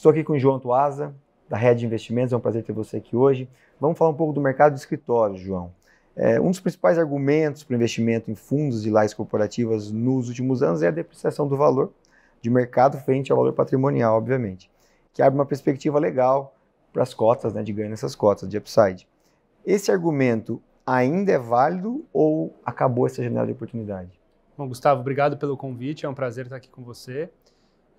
Estou aqui com o João Tuasa, da Red Investimentos, é um prazer ter você aqui hoje. Vamos falar um pouco do mercado de escritórios, João. É, um dos principais argumentos para o investimento em fundos e lajes corporativas nos últimos anos é a depreciação do valor de mercado frente ao valor patrimonial, obviamente, que abre uma perspectiva legal para as cotas, né, de ganho nessas cotas, de upside. Esse argumento ainda é válido ou acabou essa janela de oportunidade? Bom, Gustavo, obrigado pelo convite, é um prazer estar aqui com você.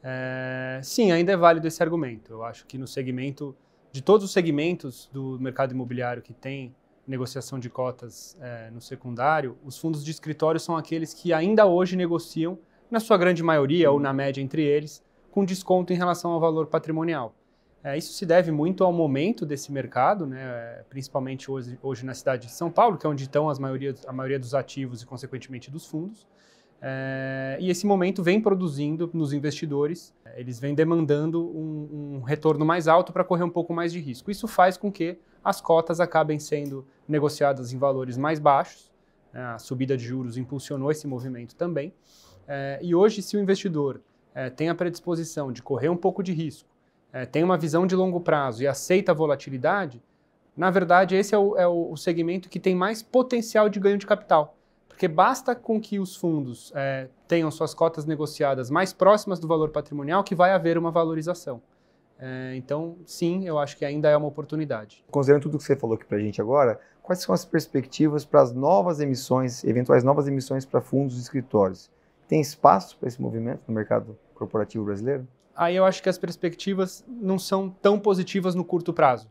É, sim, ainda é válido esse argumento. Eu acho que no segmento, de todos os segmentos do mercado imobiliário que tem negociação de cotas é, no secundário, os fundos de escritório são aqueles que ainda hoje negociam, na sua grande maioria uhum. ou na média entre eles, com desconto em relação ao valor patrimonial. É, isso se deve muito ao momento desse mercado, né, é, principalmente hoje, hoje na cidade de São Paulo, que é onde estão as maioria, a maioria dos ativos e, consequentemente, dos fundos. É, e esse momento vem produzindo nos investidores, eh, eles vêm demandando um, um retorno mais alto para correr um pouco mais de risco. Isso faz com que as cotas acabem sendo negociadas em valores mais baixos. Né? A subida de juros impulsionou esse movimento também. É, e hoje, se o investidor é, tem a predisposição de correr um pouco de risco, tem uma visão de longo prazo e aceita a volatilidade, na verdade, esse é o, é o segmento que tem mais potencial de ganho de capital. Porque basta com que os fundos é, tenham suas cotas negociadas mais próximas do valor patrimonial que vai haver uma valorização. É, então, sim, eu acho que ainda é uma oportunidade. Considerando tudo que você falou aqui para a gente agora, quais são as perspectivas para as novas emissões, eventuais novas emissões para fundos e escritórios? Tem espaço para esse movimento no mercado corporativo brasileiro? Aí eu acho que as perspectivas não são tão positivas no curto prazo.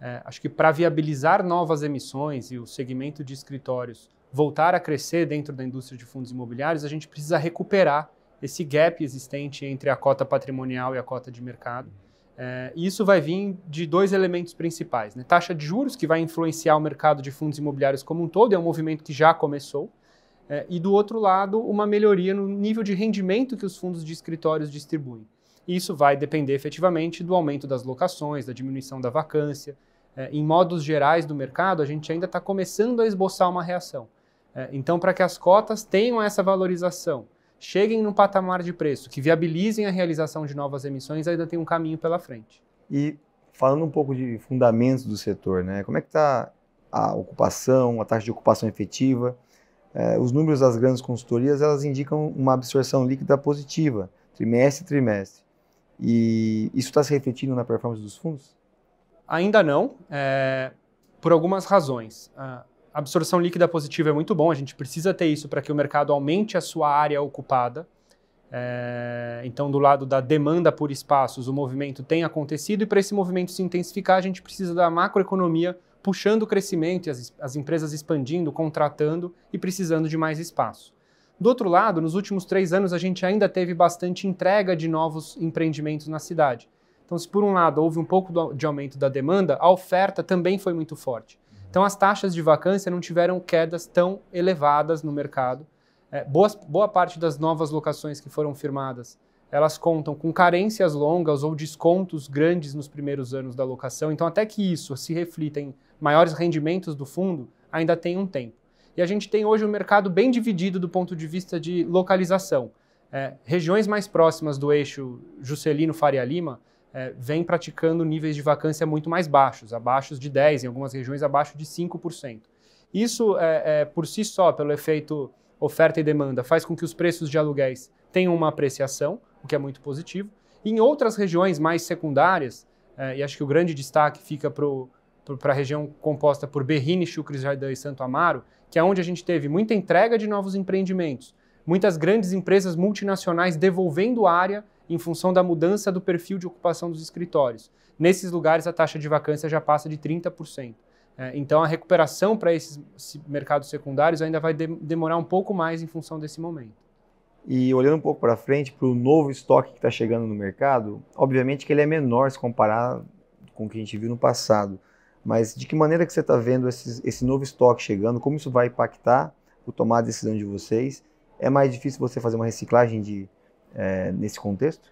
É, acho que para viabilizar novas emissões e o segmento de escritórios voltar a crescer dentro da indústria de fundos imobiliários, a gente precisa recuperar esse gap existente entre a cota patrimonial e a cota de mercado. É, e isso vai vir de dois elementos principais: né? taxa de juros, que vai influenciar o mercado de fundos imobiliários como um todo, é um movimento que já começou. É, e do outro lado, uma melhoria no nível de rendimento que os fundos de escritórios distribuem. E isso vai depender efetivamente do aumento das locações, da diminuição da vacância. É, em modos gerais do mercado, a gente ainda está começando a esboçar uma reação. É, então, para que as cotas tenham essa valorização, cheguem num patamar de preço que viabilizem a realização de novas emissões, ainda tem um caminho pela frente. E falando um pouco de fundamentos do setor, né? como é que está a ocupação, a taxa de ocupação efetiva? É, os números das grandes consultorias elas indicam uma absorção líquida positiva, trimestre a trimestre. E isso está se refletindo na performance dos fundos? Ainda não, é, por algumas razões. Ah, absorção líquida positiva é muito bom, a gente precisa ter isso para que o mercado aumente a sua área ocupada. É, então, do lado da demanda por espaços, o movimento tem acontecido e para esse movimento se intensificar, a gente precisa da macroeconomia puxando o crescimento, as, as empresas expandindo, contratando e precisando de mais espaço. Do outro lado, nos últimos três anos, a gente ainda teve bastante entrega de novos empreendimentos na cidade. Então, se por um lado houve um pouco de aumento da demanda, a oferta também foi muito forte. Então, as taxas de vacância não tiveram quedas tão elevadas no mercado. É, boas, boa parte das novas locações que foram firmadas, elas contam com carências longas ou descontos grandes nos primeiros anos da locação. Então, até que isso se reflita em maiores rendimentos do fundo, ainda tem um tempo. E a gente tem hoje um mercado bem dividido do ponto de vista de localização. É, regiões mais próximas do eixo Juscelino Faria Lima é, vem praticando níveis de vacância muito mais baixos, abaixo de 10%, em algumas regiões abaixo de 5%. Isso, é, é, por si só, pelo efeito oferta e demanda, faz com que os preços de aluguéis tenham uma apreciação, o que é muito positivo. E em outras regiões mais secundárias, é, e acho que o grande destaque fica para a região composta por Berrini, Chucres, Jardim e Santo Amaro, que é onde a gente teve muita entrega de novos empreendimentos, muitas grandes empresas multinacionais devolvendo área em função da mudança do perfil de ocupação dos escritórios. Nesses lugares, a taxa de vacância já passa de 30%. É, então, a recuperação para esses mercados secundários ainda vai de demorar um pouco mais em função desse momento. E olhando um pouco para frente, para o novo estoque que está chegando no mercado, obviamente que ele é menor se comparar com o que a gente viu no passado. Mas de que maneira que você está vendo esse, esse novo estoque chegando? Como isso vai impactar o tomar a decisão de vocês? É mais difícil você fazer uma reciclagem de, é, nesse contexto?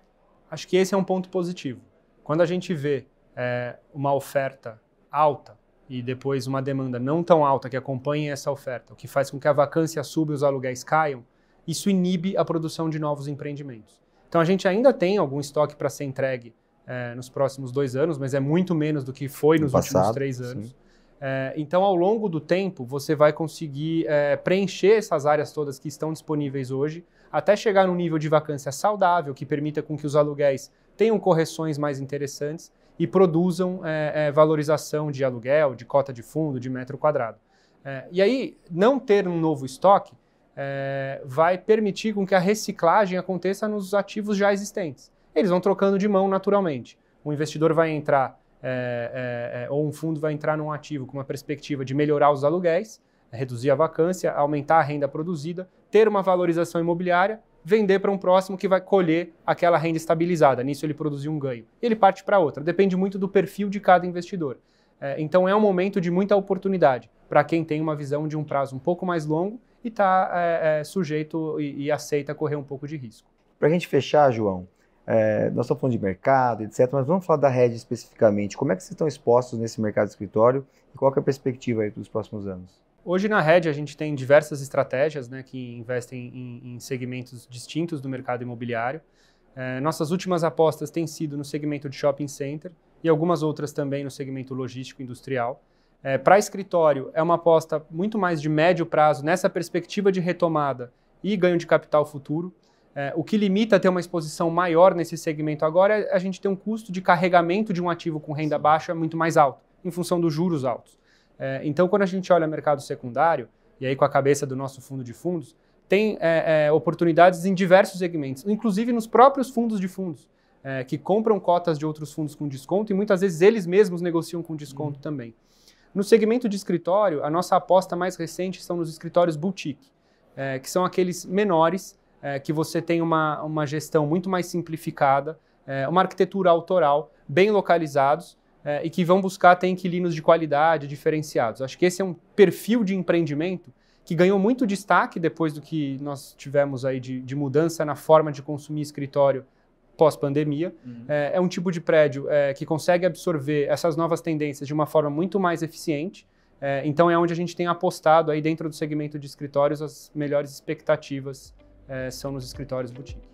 Acho que esse é um ponto positivo. Quando a gente vê é, uma oferta alta e depois uma demanda não tão alta que acompanha essa oferta, o que faz com que a vacância suba e os aluguéis caiam, isso inibe a produção de novos empreendimentos. Então a gente ainda tem algum estoque para ser entregue é, nos próximos dois anos, mas é muito menos do que foi no nos passado, últimos três anos. É, então, ao longo do tempo, você vai conseguir é, preencher essas áreas todas que estão disponíveis hoje até chegar num nível de vacância saudável que permita com que os aluguéis tenham correções mais interessantes e produzam é, é, valorização de aluguel, de cota de fundo, de metro quadrado. É, e aí, não ter um novo estoque é, vai permitir com que a reciclagem aconteça nos ativos já existentes. Eles vão trocando de mão naturalmente. O investidor vai entrar, é, é, ou um fundo vai entrar num ativo com uma perspectiva de melhorar os aluguéis, reduzir a vacância, aumentar a renda produzida, ter uma valorização imobiliária, vender para um próximo que vai colher aquela renda estabilizada. Nisso ele produziu um ganho. Ele parte para outra. Depende muito do perfil de cada investidor. É, então é um momento de muita oportunidade para quem tem uma visão de um prazo um pouco mais longo e está é, é, sujeito e, e, aceita correr um pouco de risco. Para a gente fechar, João, é, nós estamos falando de mercado, etc., mas vamos falar da Red especificamente. Como é que vocês estão expostos nesse mercado de escritório e qual é a perspectiva aí dos próximos anos? Hoje na Red a gente tem diversas estratégias né, que investem em, em segmentos distintos do mercado imobiliário. É, nossas últimas apostas têm sido no segmento de shopping center e algumas outras também no segmento logístico industrial. É, Para escritório, é uma aposta muito mais de médio prazo nessa perspectiva de retomada e ganho de capital futuro. É, o que limita ter uma exposição maior nesse segmento agora é a gente ter um custo de carregamento de um ativo com renda baixa muito mais alto, em função dos juros altos. É, então, quando a gente olha mercado secundário, e aí com a cabeça do nosso fundo de fundos, tem é, é, oportunidades em diversos segmentos, inclusive nos próprios fundos de fundos, é, que compram cotas de outros fundos com desconto e muitas vezes eles mesmos negociam com desconto uhum. também. No segmento de escritório, a nossa aposta mais recente são nos escritórios boutique, é, que são aqueles menores, é, que você tem uma, uma gestão muito mais simplificada, uma arquitetura autoral, bem localizados, é, e que vão buscar ter inquilinos de qualidade, diferenciados. Acho que esse é um perfil de empreendimento que ganhou muito destaque depois do que nós tivemos aí de, de mudança na forma de consumir escritório pós-pandemia. Uhum. É, é, um tipo de prédio é, que consegue absorver essas novas tendências de uma forma muito mais eficiente. É, então é onde a gente tem apostado aí dentro do segmento de escritórios as melhores expectativas é, são nos escritórios boutique.